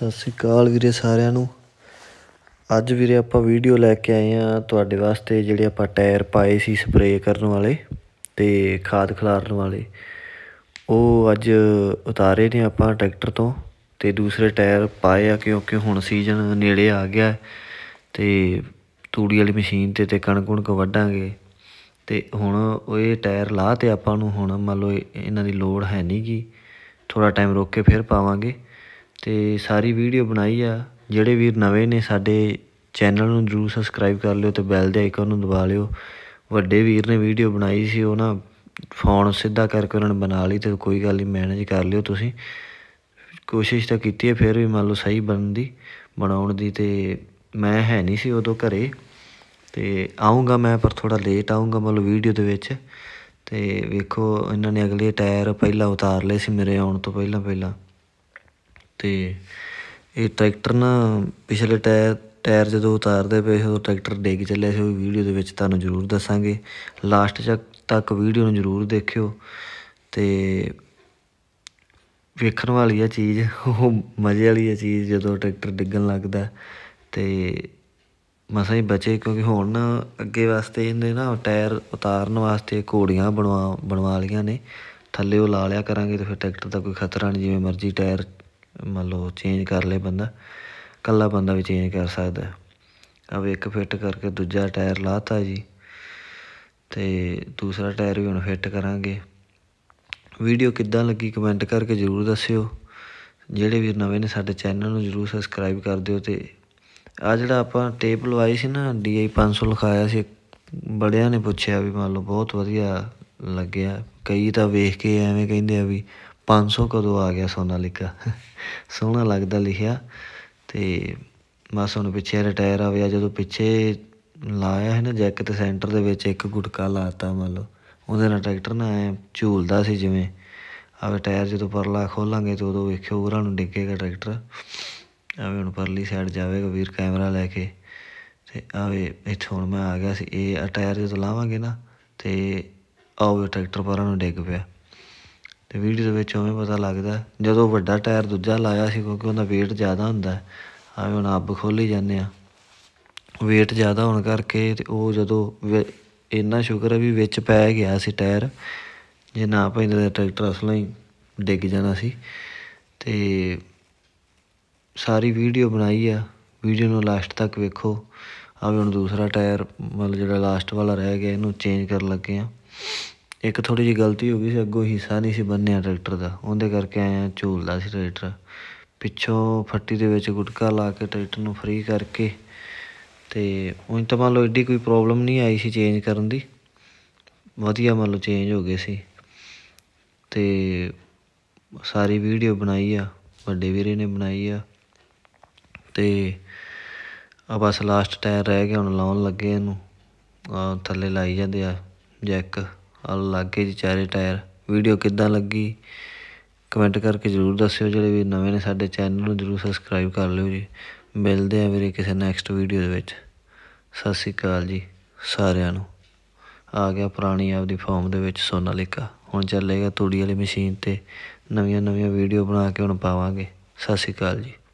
ਸਤਿ ਸ੍ਰੀ ਅਕਾਲ ਵੀਰੇ ਸਾਰਿਆਂ ਨੂੰ ਅੱਜ ਵੀਰੇ ਆਪਾਂ ਵੀਡੀਓ ਲੈ ਕੇ ਆਏ ਆ ਤੁਹਾਡੇ ਵਾਸਤੇ ਜਿਹੜੇ ਆਪਾਂ ਟਾਇਰ ਪਾਏ ਸੀ ਸਪਰੇਅ ਕਰਨ ਵਾਲੇ ਤੇ ਖਾਦ ਖਲਾਰਨ ਵਾਲੇ ਉਹ ਅੱਜ ਉਤਾਰੇ ਨੇ ਆਪਾਂ ਟਰੈਕਟਰ ਤੋਂ ਤੇ ਦੂਸਰੇ ਟਾਇਰ ਪਾਏ ਆ ਕਿਉਂਕਿ ਹੁਣ ਸੀਜ਼ਨ ਨੇੜੇ ਆ ਗਿਆ ਤੇ ਤੂੜੀ ਵਾਲੀ ਮਸ਼ੀਨ ਤੇ ਤੇ ਕਣਕ ਕਣਕ ਵੱਢਾਂਗੇ ਤੇ ਹੁਣ ਉਹ ਇਹ ਟਾਇਰ ਲਾ ਤੇ ਆਪਾਂ ਨੂੰ ਹੁਣ ਮੰਨ ਲਓ ਇਹਨਾਂ ਦੀ ਲੋੜ ਹੈ ਨਹੀਂਗੀ ਥੋੜਾ ਟਾਈਮ ਰੋਕ ਕੇ ਫਿਰ ਪਾਵਾਂਗੇ ਤੇ ਸਾਰੀ ਵੀਡੀਓ ਬਣਾਈ ਆ ਜਿਹੜੇ ਵੀਰ ਨਵੇਂ ਨੇ ਸਾਡੇ ਚੈਨਲ ਨੂੰ ਜਰੂਰ ਸਬਸਕ੍ਰਾਈਬ ਕਰ ਲਿਓ ਤੇ ਬੈਲ ਦੇ ਆਈਕਨ ਨੂੰ ਦਬਾ ਲਿਓ ਵੱਡੇ ਵੀਰ ਨੇ ਵੀਡੀਓ ਬਣਾਈ ਸੀ ਉਹ ਨਾ ਫੋਨ ਸਿੱਧਾ ਕਰਕੇ ਉਹਨਾਂ ਨੇ ਬਣਾ ਲਈ ਤੇ ਕੋਈ ਗੱਲ ਨਹੀਂ ਮੈਨੇਜ ਕਰ ਲਿਓ ਤੁਸੀਂ ਕੋਸ਼ਿਸ਼ ਤਾਂ ਕੀਤੀ ਹੈ ਫਿਰ ਵੀ ਮੰਨ ਲਓ ਸਹੀ ਬਣਨ ਦੀ ਬਣਾਉਣ ਦੀ ਤੇ ਮੈਂ ਹੈ ਨਹੀਂ ਸੀ ਉਦੋਂ ਘਰੇ ਤੇ ਆਉਂਗਾ ਮੈਂ ਪਰ ਥੋੜਾ ਲੇਟ ਆਉਂਗਾ ਮਤਲਬ ਵੀਡੀਓ ਦੇ ਵਿੱਚ ਤੇ ਵੇਖੋ ਇਹਨਾਂ ਨੇ ਅਗਲੇ ਟਾਇਰ ਪਹਿਲਾਂ ਉਤਾਰ ਲਏ ਸੀ ਮੇਰੇ ਆਉਣ ਤੋਂ ਪਹਿਲਾਂ ਪਹਿਲਾਂ ਤੇ ਇਹ ਟਰੈਕਟਰ ਨਾ ਪਿਛਲੇ ਟਾਇਰ ਟਾਇਰ ਜਦੋਂ ਉਤਾਰਦੇ ਪਏ ਉਹ ਟਰੈਕਟਰ ਡਿੱਗ ਚੱਲਿਆ ਸੀ ਉਹ ਵੀਡੀਓ ਦੇ ਵਿੱਚ ਤੁਹਾਨੂੰ ਜ਼ਰੂਰ ਦੱਸਾਂਗੇ ਲਾਸਟ ਚੱਕ ਤੱਕ ਵੀਡੀਓ ਨੂੰ ਜ਼ਰੂਰ ਦੇਖਿਓ ਤੇ ਵੇਖਣ ਵਾਲੀ ਆ ਚੀਜ਼ ਉਹ ਮਜ਼ੇ ਵਾਲੀ ਆ ਚੀਜ਼ ਜਦੋਂ ਟਰੈਕਟਰ ਡਿੱਗਣ ਲੱਗਦਾ ਤੇ ਮਸਾਂ ਹੀ ਬਚੇ ਕਿਉਂਕਿ ਹੁਣ ਅੱਗੇ ਵਾਸਤੇ ਇਹਨੇ ਨਾ ਟਾਇਰ ਉਤਾਰਨ ਵਾਸਤੇ ਘੋੜੀਆਂ ਬਣਵਾ ਬਣਵਾ ਲੀਆਂ ਨੇ ਥੱਲੇ ਉਹ ਲਾ ਲਿਆ ਕਰਾਂਗੇ ਤੇ ਫਿਰ ਟਰੈਕਟਰ ਦਾ ਕੋਈ ਖਤਰਾ ਨਹੀਂ ਜਿਵੇਂ ਮਰਜ਼ੀ ਟਾਇਰ ਮੰਨ ਲਓ ਚੇਂਜ ਕਰ ਲੇ ਬੰਦਾ ਕੱਲਾ ਬੰਦਾ ਵੀ ਚੇਂਜ ਕਰ ਸਕਦਾ ਅਬ ਇੱਕ ਫਿੱਟ ਕਰਕੇ ਦੂਜਾ ਟਾਇਰ ਲਾਤਾ ਜੀ ਤੇ ਦੂਸਰਾ ਟਾਇਰ ਵੀ ਹੁਣ ਫਿੱਟ ਕਰਾਂਗੇ ਵੀਡੀਓ ਕਿੱਦਾਂ ਲੱਗੀ ਕਮੈਂਟ ਕਰਕੇ ਜ਼ਰੂਰ ਦੱਸਿਓ ਜਿਹੜੇ ਵੀ ਨਵੇਂ ਨੇ ਸਾਡੇ ਚੈਨਲ ਨੂੰ ਜ਼ਰੂਰ ਸਬਸਕ੍ਰਾਈਬ ਕਰ ਦਿਓ ਤੇ ਆ ਜਿਹੜਾ ਆਪਾਂ ਟੇਪ ਲਵਾਈ ਸੀ ਨਾ DI 500 ਲਿਖਾਇਆ ਸੀ ਬੜਿਆਂ ਨੇ ਪੁੱਛਿਆ ਵੀ ਮੰਨ ਲਓ ਬਹੁਤ ਵਧੀਆ ਲੱਗਿਆ ਕਈ ਤਾਂ ਵੇਖ ਕੇ ਐਵੇਂ ਕਹਿੰਦੇ ਆ ਵੀ 500 ਕਦੋਂ ਆ ਗਿਆ ਲਿਖਾ ਸੋਹਣਾ ਲੱਗਦਾ ਲਿਖਿਆ ਤੇ ਬਸ ਉਹਨੂੰ ਪਿੱਛੇ ਰਿਟਾਇਰ ਆ ਗਿਆ ਜਦੋਂ ਪਿੱਛੇ ਲਾਇਆ ਹੈ ਨਾ ਜੈਕ ਤੇ ਸੈਂਟਰ ਦੇ ਵਿੱਚ ਇੱਕ ਗੁਟਕਾ ਲਾਤਾ ਮੰਨ ਲਓ ਉਹਦੇ ਨਾਲ ਟਰੈਕਟਰ ਨਾ ਐ ਝੂਲਦਾ ਸੀ ਜਿਵੇਂ ਆਵੇ ਟਾਇਰ ਜਦੋਂ ਪਰਲਾ ਖੋਲਾਂਗੇ ਤੇ ਉਦੋਂ ਵੇਖਿਓ ਉਹਨਾਂ ਨੂੰ ਡਿੱਗੇਗਾ ਟਰੈਕਟਰ ਆਵੇ ਹੁਣ ਪਰਲੀ ਸਾਈਡ ਜਾਵੇਗਾ ਵੀਰ ਕੈਮਰਾ ਲੈ ਕੇ ਤੇ ਆਵੇ ਇੱਥੇ ਹੁਣ ਮੈਂ ਆ ਗਿਆ ਸੀ ਇਹ ਟਾਇਰ ਜਦੋਂ ਲਾਵਾਂਗੇ ਨਾ ਤੇ ਆਵੇ ਟਰੈਕਟਰ ਪਰਾਂ ਨੂੰ ਡਿੱਗ ਪਿਆ ਤੇ ਵੀਡੀਓ ਦੇ ਵਿੱਚ ਉਵੇਂ ਪਤਾ ਲੱਗਦਾ ਜਦੋਂ ਵੱਡਾ ਟਾਇਰ ਦੂਜਾ ਲਾਇਆ ਸੀ ਕਿਉਂਕਿ ਉਹਦਾ weight ਜ਼ਿਆਦਾ ਹੁੰਦਾ ਆਵੇਂ ਹੁਣ ਅੱਬ ਖੋਲੀ ਜਾਂਦੇ ਆ weight ਜ਼ਿਆਦਾ ਹੋਣ ਕਰਕੇ ਤੇ ਉਹ ਜਦੋਂ ਇੰਨਾ ਸ਼ੁਕਰ ਹੈ ਵੀ ਵਿੱਚ ਪੈ ਗਿਆ ਸੀ ਟਾਇਰ ਜੇ ਨਾ ਪੈਂਦਾ ਤਾਂ ਟਰੈਕਟਰ ਅਸਲਾਂ ਹੀ ਡਿੱਗ ਜਾਣਾ ਸੀ ਤੇ ਸਾਰੀ ਵੀਡੀਓ ਬਣਾਈ ਆ ਵੀਡੀਓ ਨੂੰ ਲਾਸਟ ਤੱਕ ਵੇਖੋ ਆ ਵੀ ਹੁਣ ਦੂਸਰਾ ਟਾਇਰ ਮਤਲਬ ਜਿਹੜਾ ਲਾਸਟ ਵਾਲਾ ਰਹਿ ਗਿਆ ਇਹਨੂੰ ਚੇਂਜ ਕਰਨ ਲੱਗੇ ਆ ਇੱਕ ਥੋੜੀ ਜਿਹੀ ਗਲਤੀ ਹੋ ਗਈ ਸੀ ਅੱਗੋਂ ਹਿੱਸਾ ਨਹੀਂ ਸੀ ਬੰਨਿਆ ਟਰੈਕਟਰ ਦਾ ਉਹਦੇ ਕਰਕੇ ਆਇਆ ਝੂਲਦਾ ਸੀ ਟਰੈਕਟਰ ਪਿੱਛੋਂ ਫੱਟੀ ਦੇ ਵਿੱਚ ਗੁਟਕਾ ਲਾ ਕੇ ਟਰੈਕਟਰ ਨੂੰ ਫ੍ਰੀ ਕਰਕੇ ਤੇ ਉਹ ਤਾਂ ਮੰਨ ਲਓ ਏਡੀ ਕੋਈ ਪ੍ਰੋਬਲਮ ਨਹੀਂ ਆਈ ਸੀ ਚੇਂਜ ਕਰਨ ਦੀ ਵਧੀਆ ਮੰਨ ਲਓ ਚੇਂਜ ਹੋ ਗਏ ਸੀ ਤੇ ਸਾਰੀ ਵੀਡੀਓ ਬਣਾਈ ਆ ਵੱਡੇ ਵੀਰੇ ਨੇ ਬਣਾਈ ਆ ਤੇ ਆ ਬਸ ਲਾਸਟ ਟਾਇਰ ਰਹਿ ਗਿਆ ਹੁਣ ਲਾਉਣ ਲੱਗੇ ਇਹਨੂੰ ਥੱਲੇ ਲਾਈ ਜਾਂਦੇ ਆ ਜੈਕ ਆ ਲੱਗੇ ਜੀ ਚਾਰੇ ਟਾਇਰ ਵੀਡੀਓ ਕਿੱਦਾਂ ਲੱਗੀ ਕਮੈਂਟ ਕਰਕੇ ਜ਼ਰੂਰ ਦੱਸਿਓ ਜਿਹੜੇ ਵੀ ਨਵੇਂ ਨੇ ਸਾਡੇ ਚੈਨਲ ਨੂੰ ਜ਼ਰੂਰ ਸਬਸਕ੍ਰਾਈਬ ਕਰ ਲਿਓ ਜੀ ਮਿਲਦੇ ਆ ਵੀਰੇ ਕਿਸੇ ਨੈਕਸਟ ਵੀਡੀਓ ਦੇ ਵਿੱਚ ਸਤਿ ਸ਼੍ਰੀ ਅਕਾਲ ਜੀ ਸਾਰਿਆਂ ਨੂੰ ਆ ਗਿਆ ਪੁਰਾਣੀ ਆਪਦੀ ਫਾਰਮ ਦੇ ਵਿੱਚ ਸੋਨਾਲੀਕਾ ਹੁਣ ਚੱਲੇਗਾ ਤੂੜੀ ਵਾਲੀ ਮਸ਼ੀਨ ਤੇ ਨਵੀਆਂ ਨਵੀਆਂ ਵੀਡੀਓ ਬਣਾ ਕੇ ਹੁਣ ਪਾਵਾਂਗੇ ਸਤਿ ਸ਼੍ਰੀ ਅਕਾਲ ਜੀ